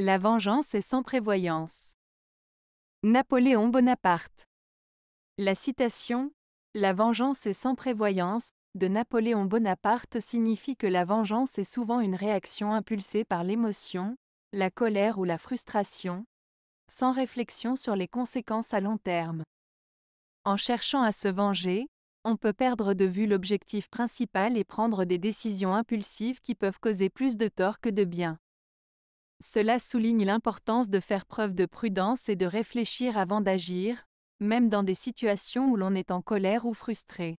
La vengeance est sans prévoyance. Napoléon Bonaparte. La citation La vengeance est sans prévoyance de Napoléon Bonaparte signifie que la vengeance est souvent une réaction impulsée par l'émotion, la colère ou la frustration, sans réflexion sur les conséquences à long terme. En cherchant à se venger, on peut perdre de vue l'objectif principal et prendre des décisions impulsives qui peuvent causer plus de tort que de bien. Cela souligne l'importance de faire preuve de prudence et de réfléchir avant d'agir, même dans des situations où l'on est en colère ou frustré.